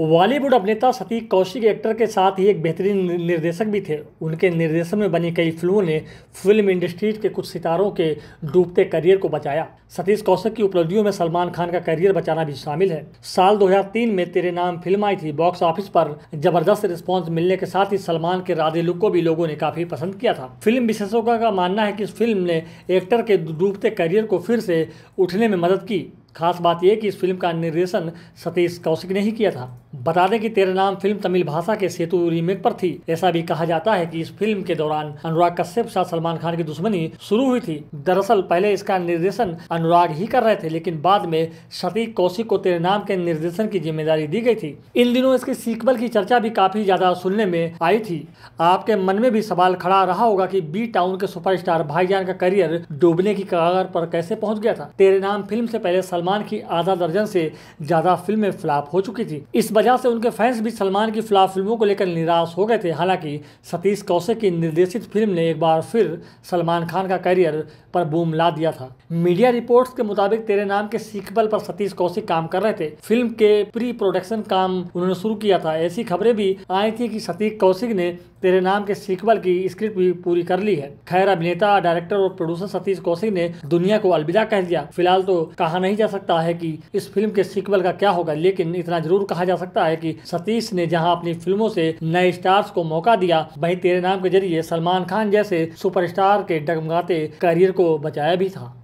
बॉलीवुड अभिनेता सतीक कौशिक एक्टर के साथ ही एक बेहतरीन निर्देशक भी थे उनके निर्देशन में बनी कई फिल्मों ने फिल्म इंडस्ट्री के कुछ सितारों के डूबते करियर को बचाया सतीश कौशिक की उपलब्धियों में सलमान खान का करियर बचाना भी शामिल है साल 2003 में तेरे नाम फिल्म आई थी बॉक्स ऑफिस पर जबरदस्त रिस्पॉन्स मिलने के साथ ही सलमान के राधे लुक को भी लोगों ने काफी पसंद किया था फिल्म विशेषज्ञों का मानना है की इस फिल्म ने एक्टर के डूबते करियर को फिर से उठने में मदद की खास बात यह कि इस फिल्म का निर्देशन सतीश कौशिक ने ही किया था बता दें कि तेरा नाम फिल्म तमिल भाषा के सेतु रीमेक पर थी ऐसा भी कहा जाता है कि इस फिल्म के दौरान अनुराग कश्यप साथ सलमान खान की दुश्मनी शुरू हुई थी दरअसल पहले इसका निर्देशन अनुराग ही कर रहे थे लेकिन बाद में सतीश कौशिक को तेरे नाम के निर्देशन की जिम्मेदारी दी गई थी इन दिनों इसके सीक्वल की चर्चा भी काफी ज्यादा सुनने में आई थी आपके मन में भी सवाल खड़ा रहा होगा की बी टाउन के सुपरस्टार भाईजान का करियर डूबने की कगार पर कैसे पहुंच गया था तेरे नाम फिल्म से पहले सलमान सलमान की आधा दर्जन से ज्यादा फिल्में फ्लॉप हो चुकी थी इस वजह से उनके फैंस भी सलमान की फ्लॉप फिल्मों को लेकर निराश हो गए थे हालांकि सतीश कौशिक की निर्देशित फिल्म ने एक बार फिर सलमान खान का करियर पर बूम ला दिया था मीडिया रिपोर्ट्स के मुताबिक तेरे नाम के सीक्वल पर सतीश कौशिक काम कर रहे थे फिल्म के प्री प्रोडक्शन काम उन्होंने शुरू किया था ऐसी खबरें भी आई थी कि सतीश कौशिक ने तेरे नाम के सीक्वल की स्क्रिप्ट भी पूरी कर ली है खैर अभिनेता डायरेक्टर और प्रोड्यूसर सतीश कौशिक ने दुनिया को अलविदा कह दिया फिलहाल तो कहा नहीं जा सकता सकता है कि इस फिल्म के सीक्वल का क्या होगा लेकिन इतना जरूर कहा जा सकता है कि सतीश ने जहां अपनी फिल्मों से नए स्टार्स को मौका दिया वहीं तेरे नाम के जरिए सलमान खान जैसे सुपरस्टार के डगमगाते करियर को बचाया भी था